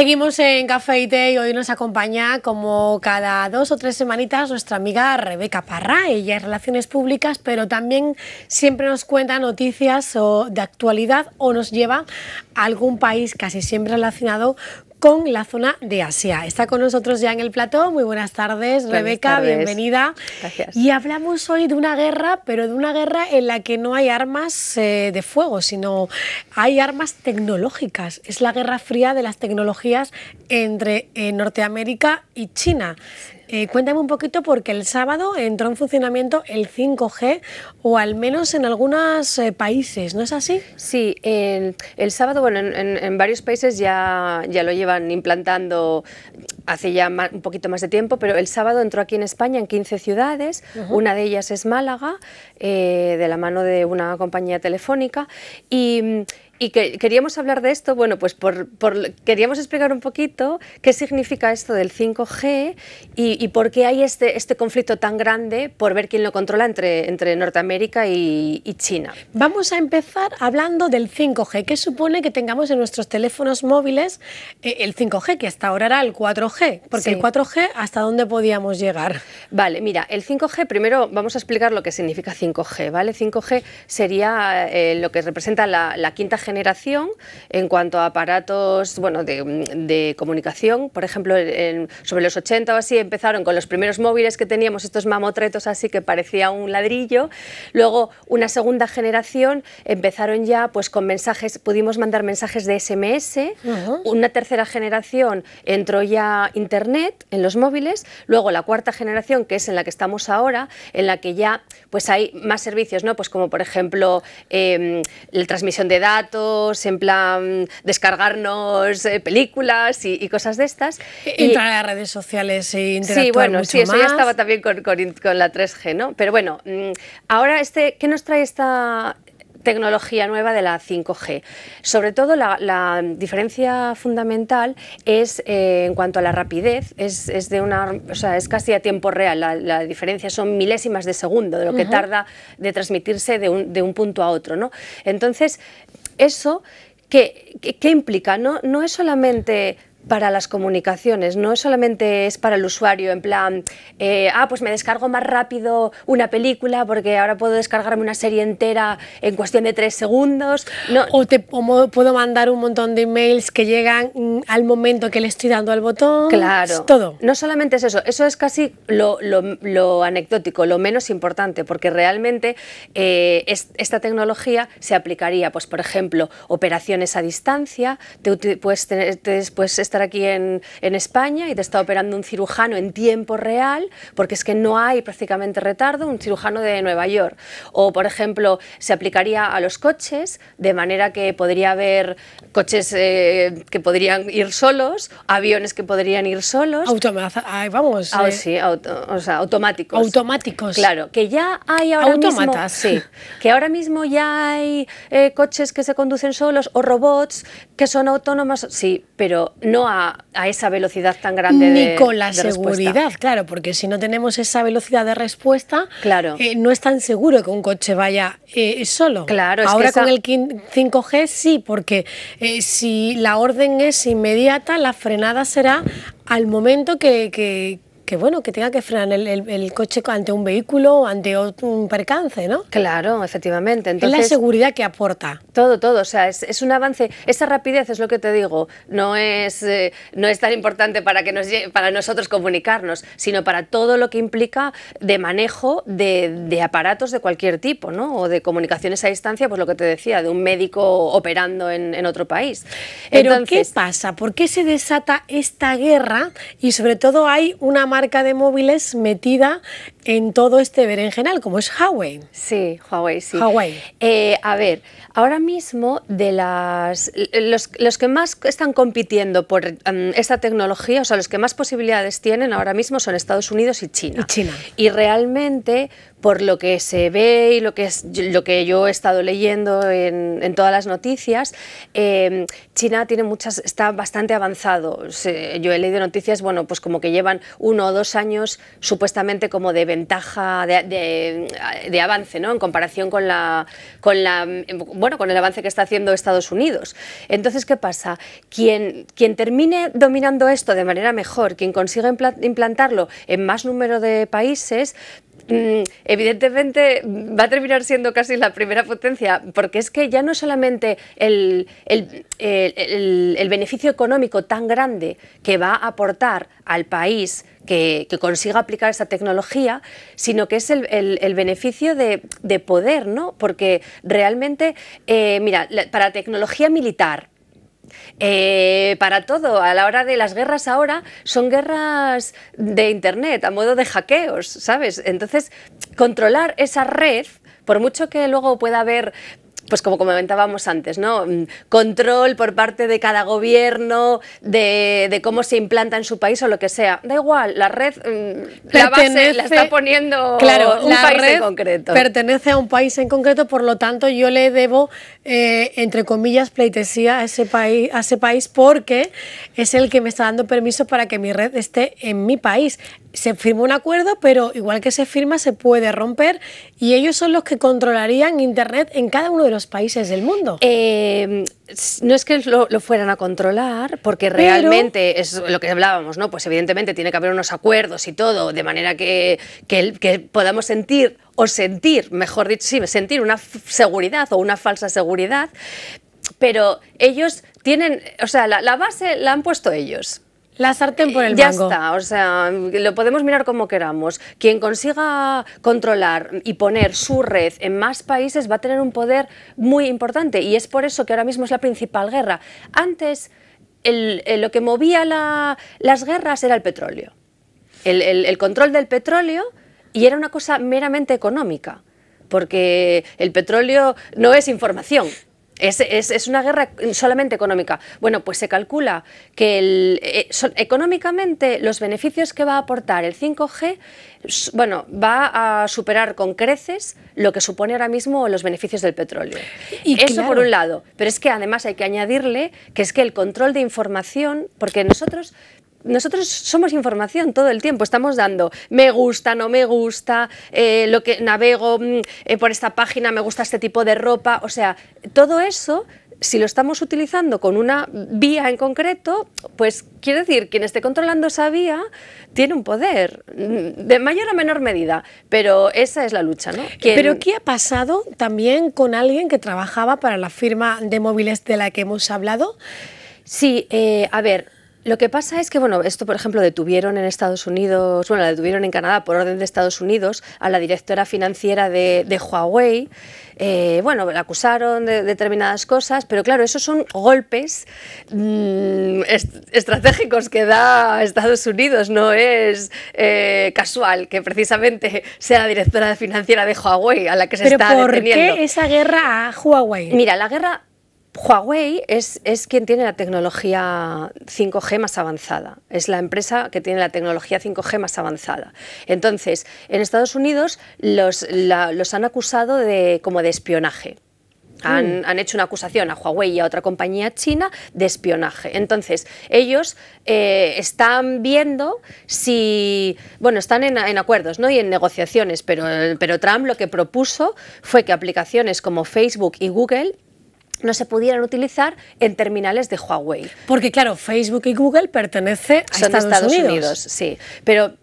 Seguimos en Café y Té y hoy nos acompaña como cada dos o tres semanitas nuestra amiga Rebeca Parra. Ella es Relaciones Públicas, pero también siempre nos cuenta noticias o de actualidad o nos lleva a algún país casi siempre relacionado con la zona de Asia. Está con nosotros ya en el plató. Muy buenas tardes, Rebeca, bienvenida. Gracias. Y hablamos hoy de una guerra, pero de una guerra en la que no hay armas eh, de fuego, sino hay armas tecnológicas. Es la guerra fría de las tecnologías entre eh, Norteamérica y China. Eh, cuéntame un poquito porque el sábado entró en funcionamiento el 5G o al menos en algunos eh, países, ¿no es así? Sí, el sábado, bueno, en, varios países ya, ya lo llevan implantando hace ya un poquito más de tiempo, pero el sábado entró aquí en España en 15 ciudades, una de ellas es Málaga, eh, de la mano de una compañía telefónica y y queríamos hablar de esto, bueno, pues por, queríamos explicar un poquito qué significa esto del 5G y, por qué hay este, este, conflicto tan grande por ver quién lo controla entre, Norteamérica y, China. Vamos a empezar hablando del 5G, ¿Qué supone que tengamos en nuestros teléfonos móviles eh, el 5G, que hasta ahora era el 4G, porque el 4G, ¿hasta dónde podíamos llegar? Vale, mira, el 5G, primero vamos a explicar lo que significa 5G, ¿vale? 5G sería eh, lo que representa la quinta generación generación en cuanto a aparatos bueno, de, comunicación. Por ejemplo, sobre los 80 o así empezaron con los primeros móviles que teníamos, estos mamotretos así que parecía un ladrillo. Luego, una segunda generación empezaron ya pues, con mensajes, pudimos mandar mensajes de SMS. Una tercera generación entró ya Internet en los móviles. Luego, la cuarta generación, que es en la que estamos ahora, en la que ya pues, hay más servicios, ¿no? pues, como por ejemplo em, la transmisión de datos, en plan descargarnos eh, películas y, cosas de estas. Entrar a las redes sociales e interactuar Sí, bueno, sí, eso ya estaba también con, con, la 3G, ¿no? Pero bueno, mm, ahora, este, ¿qué nos trae esta, tecnología nueva de la 5G. Sobre todo la, diferencia fundamental es eh, en cuanto a la rapidez, es, de una, o es casi a tiempo real, la, diferencia son milésimas de segundo de lo que tarda de transmitirse de un, de un, punto a otro. ¿no? Entonces, eso, ¿qué, qué, implica? No, no es solamente para las comunicaciones, no solamente es para el usuario, en plan, eh, ah, pues me descargo más rápido una película porque ahora puedo descargarme una serie entera en cuestión de tres segundos. O, te, puedo mandar un montón de emails que llegan mm, al momento que le estoy dando al botón. Claro. todo. No solamente es eso, eso es casi lo, lo, lo anecdótico, lo menos importante, porque realmente eh, esta tecnología se aplicaría, pues por ejemplo, operaciones a distancia, te, puedes tener, te, estar aquí en, España y te está operando un cirujano en tiempo real, porque es que no hay prácticamente retardo, un cirujano de Nueva York. O, por ejemplo, se aplicaría a los coches, de manera que podría haber coches eh, que podrían ir solos, aviones que podrían ir solos. vamos. Ah, eh. automáticos. Automáticos. Claro, que ya hay ahora mismo. Sí, que ahora mismo ya hay eh, coches que se conducen solos o robots que son autónomos. Sí, pero no a, esa velocidad tan grande Ni con la seguridad, claro, porque si no tenemos esa velocidad de respuesta, claro. Eh, no es tan seguro que un coche vaya eh, solo. Claro, Ahora con el 5G sí, porque eh, si la orden es inmediata, la frenada será al momento que que bueno, que tenga que frenar el, coche ante un vehículo, o ante un percance, ¿no? Claro, efectivamente. Entonces, es la seguridad que aporta. Todo, todo. O sea, es, un avance. Esa rapidez es lo que te digo. No es, eh, no es tan importante para, que nos, para nosotros comunicarnos, sino para todo lo que implica de manejo de, aparatos de cualquier tipo, ¿no? O de comunicaciones a distancia, pues lo que te decía, de un médico operando en, otro país. Pero ¿qué pasa? ¿Por qué se desata esta guerra? Y sobre todo hay una mala marca de móviles metida en todo este berenjenal, como es Huawei. Sí, Huawei, sí. Huawei. Eh, a ver, ahora mismo de las los, que más están compitiendo por em, esta tecnología, o sea, los que más posibilidades tienen ahora mismo son Estados Unidos y China. Y China. Y realmente por lo que se ve y lo que, es, lo que yo he estado leyendo en, todas las noticias, em, China tiene muchas, está bastante avanzado. yo he leído noticias, bueno, pues como que llevan uno o dos años supuestamente como de ventaja, de, avance, ¿no? En comparación con la, con la, bueno, con el avance que está haciendo Estados Unidos. Entonces, ¿qué pasa? quien termine dominando esto de manera mejor, quien consiga implantarlo en más número de países, Mm, evidentemente mm, va a terminar siendo casi la primera potencia, porque es que ya no solamente el, beneficio económico tan grande que va a aportar al país que, consiga aplicar esa tecnología, sino que es el, beneficio de, poder, ¿no? Porque realmente, eh, mira, para tecnología militar, eh, para todo, a la hora de las guerras ahora son guerras de Internet, a modo de hackeos, ¿sabes? Entonces, controlar esa red por mucho que luego pueda haber pues como comentábamos antes, ¿no? Mm, control por parte de cada gobierno, de, cómo se implanta en su país o lo que sea. Da igual, la red, mm, la la está poniendo claro, un país en concreto. Pertenece a un país en concreto, por lo tanto yo le debo, eh, entre comillas, pleitesía a ese, país, a ese país porque es el que me está dando permiso para que mi red esté en mi país se firmó un acuerdo, pero igual que se firma, se puede romper y ellos son los que controlarían Internet en cada uno de los países del mundo. Eh, no es que lo, fueran a controlar, porque realmente es lo que hablábamos, ¿no? Pues evidentemente tiene que haber unos acuerdos y todo, de manera que, podamos sentir o sentir, mejor dicho, sentir una seguridad o una falsa seguridad, pero ellos tienen, o sea, la base la han puesto ellos la sartén por el Ya está, o sea, lo podemos mirar como queramos. Quien consiga controlar y poner su red en más países va a tener un poder muy importante y es por eso que ahora mismo es la principal guerra. Antes, eh, lo que movía las guerras era el petróleo, el control del petróleo y era una cosa meramente económica porque el petróleo no es información, es, una guerra solamente económica. Bueno, pues se calcula que el, eh, económicamente los beneficios que va a aportar el 5G bueno, va a superar con creces lo que supone ahora mismo los beneficios del petróleo. Y Eso por un lado. Pero es que además hay que añadirle que es que el control de información, porque nosotros nosotros somos información todo el tiempo, estamos dando me gusta, no me gusta, eh, lo que navego mm, eh, por esta página, me gusta este tipo de ropa, o sea, todo eso si lo estamos utilizando con una vía en concreto, pues quiere decir, quien esté controlando esa vía tiene un poder, mm, de mayor o menor medida, pero esa es la lucha. ¿no? Pero ¿qué ha pasado también con alguien que trabajaba para la firma de móviles de la que hemos hablado? Sí, eh, a ver, lo que pasa es que, bueno, esto, por ejemplo, detuvieron en Estados Unidos, bueno, la detuvieron en Canadá por orden de Estados Unidos a la directora financiera de, Huawei. Eh, bueno, la acusaron de determinadas cosas, pero claro, esos son golpes mm, estratégicos que da Estados Unidos, no es eh, casual que precisamente sea la directora financiera de Huawei a la que se está ¿Por qué esa guerra a Huawei? Mira, la guerra Huawei es, quien tiene la tecnología 5G más avanzada, es la empresa que tiene la tecnología 5G más avanzada. Entonces, en Estados Unidos los, han acusado de, como de espionaje. Mm. Han, hecho una acusación a Huawei y a otra compañía china de espionaje. Entonces, ellos eh, están viendo si, bueno, están en, acuerdos ¿no? y en negociaciones, pero, pero Trump lo que propuso fue que aplicaciones como Facebook y Google no se pudieran utilizar en terminales de Huawei. Porque claro, Facebook y Google pertenecen a Estados, Unidos. sí, pero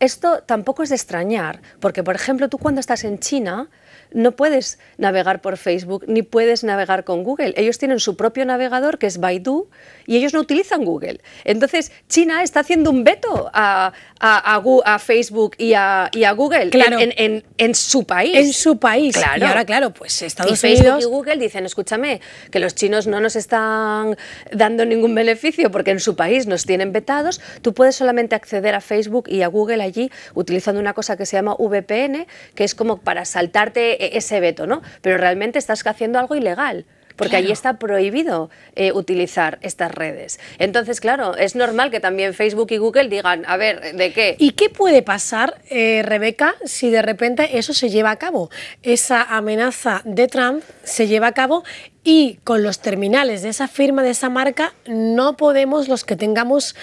esto tampoco es de extrañar, porque por ejemplo tú cuando estás en China no puedes navegar por Facebook ni puedes navegar con Google. Ellos tienen su propio navegador que es Baidu y ellos no utilizan Google. Entonces China está haciendo un veto a, a, Facebook y a, Google claro. en, su país. En su país. Claro. Y ahora claro, pues Estados Unidos... y Google dicen, escúchame, que los chinos no nos están dando ningún beneficio porque en su país nos tienen vetados. Tú puedes solamente acceder a Facebook y a Google allí utilizando una cosa que se llama VPN, que es como para saltarte e-, ese veto, ¿no? Pero realmente estás haciendo algo ilegal porque allí está prohibido eh, utilizar estas redes. Entonces, claro, es normal que también Facebook y Google digan, a ver, ¿de qué? ¿Y qué puede pasar, eh, Rebeca, si de repente eso se lleva a cabo? Esa amenaza de Trump se lleva a cabo y con los terminales de esa firma, de esa marca, no podemos, los que tengamos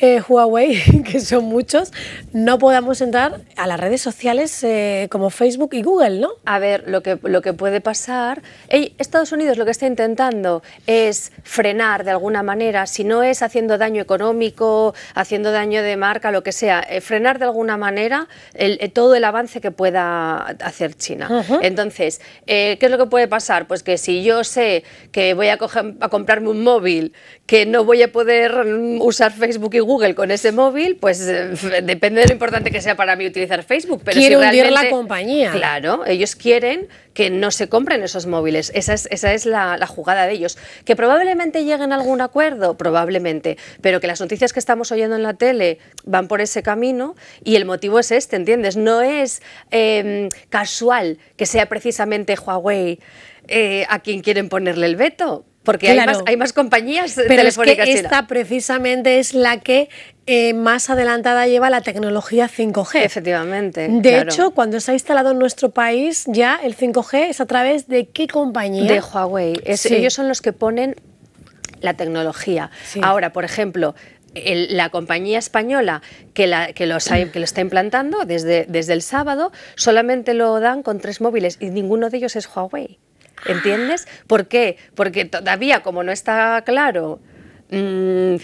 eh, Huawei, que son muchos, no podamos entrar a las redes sociales eh, como Facebook y Google, ¿no? A ver, lo que, lo que puede pasar... Estados Unidos lo que está intentando es frenar de alguna manera, si no es haciendo daño económico, haciendo daño de marca, lo que sea, eh, frenar de alguna manera todo el avance que pueda hacer China. Entonces, ¿qué es lo que puede pasar? Pues que si yo sé que voy a, a comprarme un móvil, que no voy a poder usar Facebook y Google con ese móvil, pues eh, depende de lo importante que sea para mí utilizar Facebook. Pero Quiere hundir la compañía. Claro, ellos quieren que no se compren esos móviles. Esa es, la, jugada de ellos. Que probablemente lleguen a algún acuerdo, probablemente, pero que las noticias que estamos oyendo en la tele van por ese camino y el motivo es este, ¿entiendes? No es em, casual que sea precisamente Huawei. Eh, a quién quieren ponerle el veto. Porque hay, más, hay, más, compañías Pero telefónicas Es que esta precisamente es la que eh, más adelantada lleva la tecnología 5G. Efectivamente. De hecho, cuando se ha instalado en nuestro país ya el 5G es a través de qué compañía? De Huawei. Ellos son los que ponen la tecnología. Ahora, por ejemplo, la compañía española que, los lo está implantando desde el sábado solamente lo dan con tres móviles y ninguno de ellos es Huawei. ¿Entiendes? ¿Por qué? Porque todavía, como no está claro mm,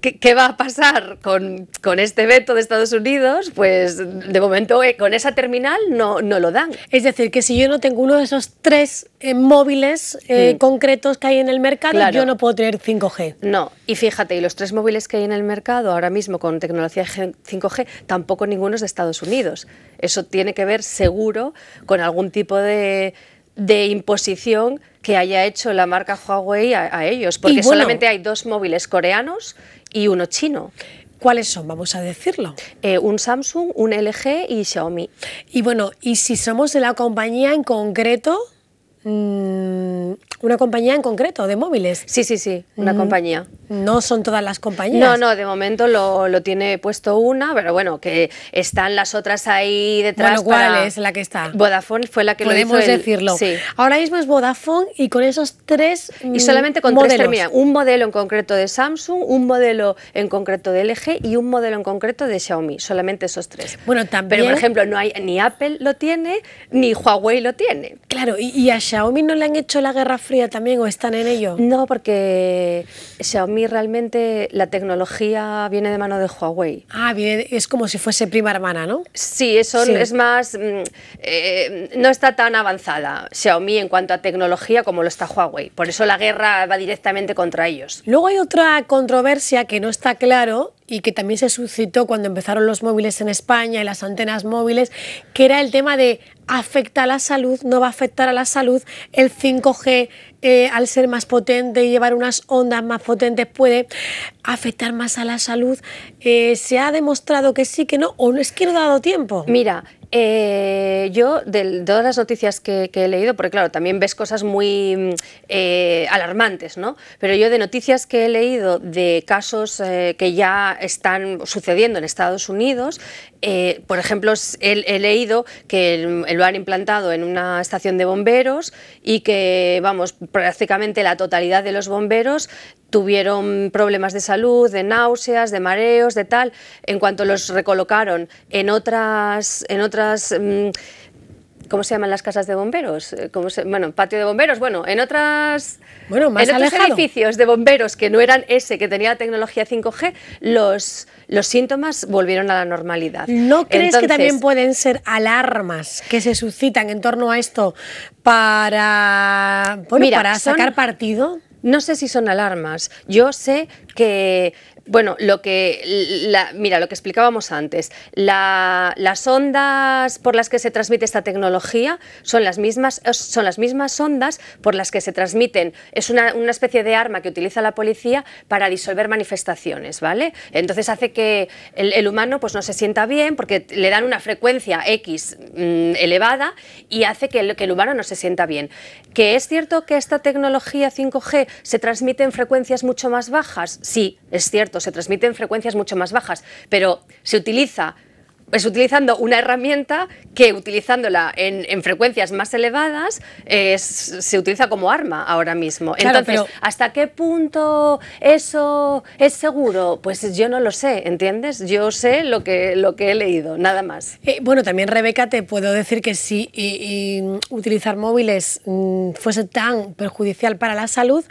¿Qué, va a pasar con, este veto de Estados Unidos? Pues de momento eh, con esa terminal no, no lo dan. Es decir, que si yo no tengo uno de esos tres eh, móviles eh, mm. concretos que hay en el mercado, yo no puedo tener 5G. No, y fíjate, y los tres móviles que hay en el mercado ahora mismo con tecnología 5G, tampoco ninguno es de Estados Unidos. Eso tiene que ver seguro con algún tipo de de imposición que haya hecho la marca Huawei a, ellos, porque solamente hay dos móviles coreanos y uno chino. ¿Cuáles son? Vamos a decirlo. Eh, un Samsung, un LG y Xiaomi. Y bueno, y si somos de la compañía en concreto, Mm, una compañía en concreto de móviles. Sí, sí, sí, una mm. compañía. No son todas las compañías. No, no, de momento lo, tiene puesto una, pero bueno, que están las otras ahí detrás. Bueno, ¿cuál es la que está? Vodafone fue la que Podemos lo hizo. Podemos decirlo. Sí. Ahora mismo es Vodafone y con esos tres mm, Y solamente con tres Un modelo en concreto de Samsung, un modelo en concreto de LG y un modelo en concreto de Xiaomi. Solamente esos tres. Bueno, también... Pero, por ejemplo, no hay, ni Apple lo tiene, ni Huawei lo tiene. Claro, y, y Xiaomi no le han hecho la Guerra Fría también o están en ello? No, porque Xiaomi realmente la tecnología viene de mano de Huawei. Ah, bien, es como si fuese prima hermana, ¿no? Sí, eso es más, mm, eh, no está tan avanzada Xiaomi en cuanto a tecnología como lo está Huawei. Por eso la guerra va directamente contra ellos. Luego hay otra controversia que no está claro y que también se suscitó cuando empezaron los móviles en España y las antenas móviles, que era el tema de afecta a la salud, no va a afectar a la salud el 5G eh, al ser más potente y llevar unas ondas más potentes puede afectar más a la salud. Eh, ¿Se ha demostrado que sí, que no? ¿O es que no ha dado tiempo? Mira, eh, yo, de todas las noticias que, he leído, porque claro, también ves cosas muy mm, alarmantes, ¿no? Pero yo de noticias que he leído de casos que ya están sucediendo en Estados Unidos, por ejemplo, he, he, leído que lo han implantado en una estación de bomberos y que, vamos, prácticamente la totalidad de los bomberos tuvieron problemas de salud, de náuseas, de mareos, de tal. En cuanto los recolocaron en otras, en otras mm, ¿Cómo se llaman las casas de bomberos? Eh, bueno, patio de bomberos, bueno, en otras bueno, otros edificios de bomberos que no eran ese, que tenía tecnología 5G, los, los síntomas volvieron a la normalidad. ¿No crees que también pueden ser alarmas que se suscitan en torno a esto para, sacar partido? No sé si son alarmas. Yo sé que, bueno, lo que, mira, lo que explicábamos antes, las ondas por las que se transmite esta tecnología son las mismas, eh, son las mismas ondas por las que se transmiten. Es una, especie de arma que utiliza la policía para disolver manifestaciones, ¿vale? Entonces hace que el, humano pues, no se sienta bien porque le dan una frecuencia X mm, elevada y hace que el, que el humano no se sienta bien. Que es cierto que esta tecnología 5G ¿se transmiten frecuencias mucho más bajas? Sí, es cierto, se transmiten frecuencias mucho más bajas, pero se utiliza es utilizando una herramienta que utilizándola en, en frecuencias más elevadas es, se utiliza como arma ahora mismo. Entonces, ¿hasta qué punto eso es seguro? Pues yo no lo sé, ¿entiendes? Yo sé lo que, lo que he leído, nada más. Eh, bueno, también Rebeca, te puedo decir que si mm, utilizar móviles mm, fuese tan perjudicial para la salud,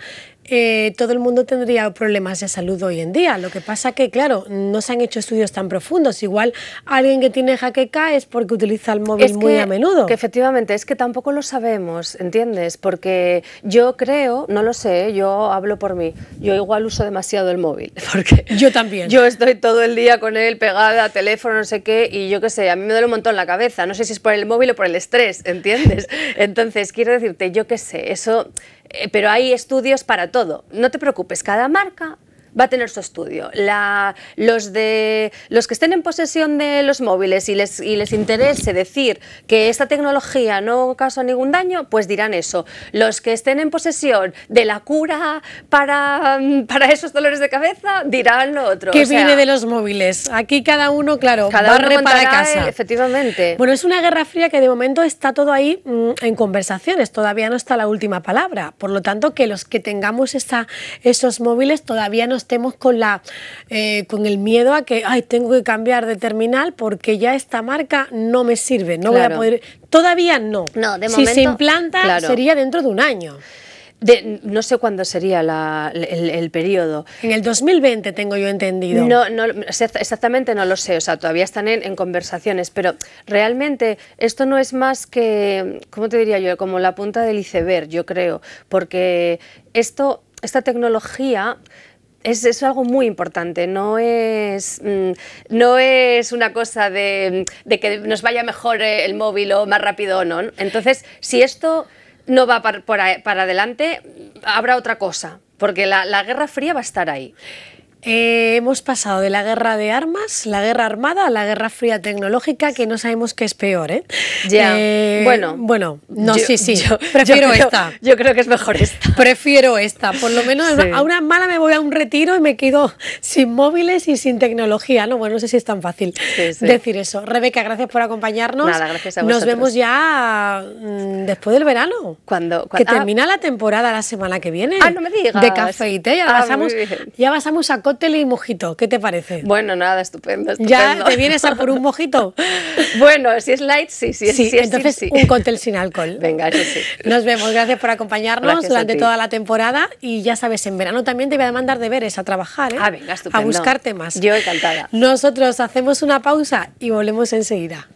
eh, todo el mundo tendría problemas de salud hoy en día. Lo que pasa que, claro, no se han hecho estudios tan profundos. Igual alguien que tiene jaqueca es porque utiliza el móvil muy a menudo. Que efectivamente, es que tampoco lo sabemos, ¿entiendes? Porque yo creo, no lo sé, yo hablo por mí, yo igual uso demasiado el móvil. Porque yo también. Yo estoy todo el día con él pegada, teléfono, no sé qué, y yo qué sé, a mí me duele un montón la cabeza. No sé si es por el móvil o por el estrés, ¿entiendes? Entonces, quiero decirte, yo qué sé, eso eh, pero hay estudios para todo. No te preocupes, cada marca va a tener su estudio. La, los, de, los que estén en posesión de los móviles y les, y les interese decir que esta tecnología no causa ningún daño, pues dirán eso. Los que estén en posesión de la cura para, para esos dolores de cabeza, dirán lo otro. ¿Qué viene de los móviles. Aquí cada uno, claro, cada uno para casa. efectivamente. Bueno, es una guerra fría que de momento está todo ahí mm, en conversaciones. Todavía no está la última palabra. Por lo tanto, que los que tengamos esa, esos móviles todavía no estemos con, la, eh, con el miedo a que, ay, tengo que cambiar de terminal porque ya esta marca no me sirve, no voy a poder... Todavía no. no si se implanta, sería dentro de un año. De, no sé cuándo sería la, el, periodo. En el 2020 tengo yo entendido. No, no, exactamente no lo sé, o sea, todavía están en, conversaciones, pero realmente esto no es más que, ¿cómo te diría yo? Como la punta del iceberg, yo creo, porque esto, esta tecnología es, algo muy importante, no es, mm, no es una cosa de, que nos vaya mejor eh, el móvil o más rápido o no. Entonces, si esto no va para, adelante, habrá otra cosa, porque la Guerra Fría va a estar ahí. Eh, hemos pasado de la guerra de armas, la guerra armada, a la guerra fría tecnológica, que no sabemos qué es peor, ¿eh? eh bueno. Bueno, no, sí, sí. prefiero esta. Yo creo que es mejor esta. Prefiero esta. Por lo menos a una mala me voy a un retiro y me quedo sin móviles y sin tecnología, ¿no? Bueno, sé si es tan fácil decir eso. Rebeca, gracias por acompañarnos. Nos vemos ya mm, después del verano. Cuando, que ah. termina la temporada la semana que viene. Ah, no me digas. De café y té. Ya, pasamos, ah, ya pasamos cóctel y mojito. ¿Qué te parece? Bueno, nada, estupendo. ¿Ya te vienes a por un mojito? bueno, si es light, sí, sí. sí, entonces sí, un cóctel sin alcohol. Venga, sí, sí. Nos vemos. Gracias por acompañarnos durante toda la temporada. Y ya sabes, en verano también te voy a mandar deberes a trabajar, ¿eh? Ah, venga, A buscar temas. Yo encantada. Nosotros hacemos una pausa y volvemos enseguida.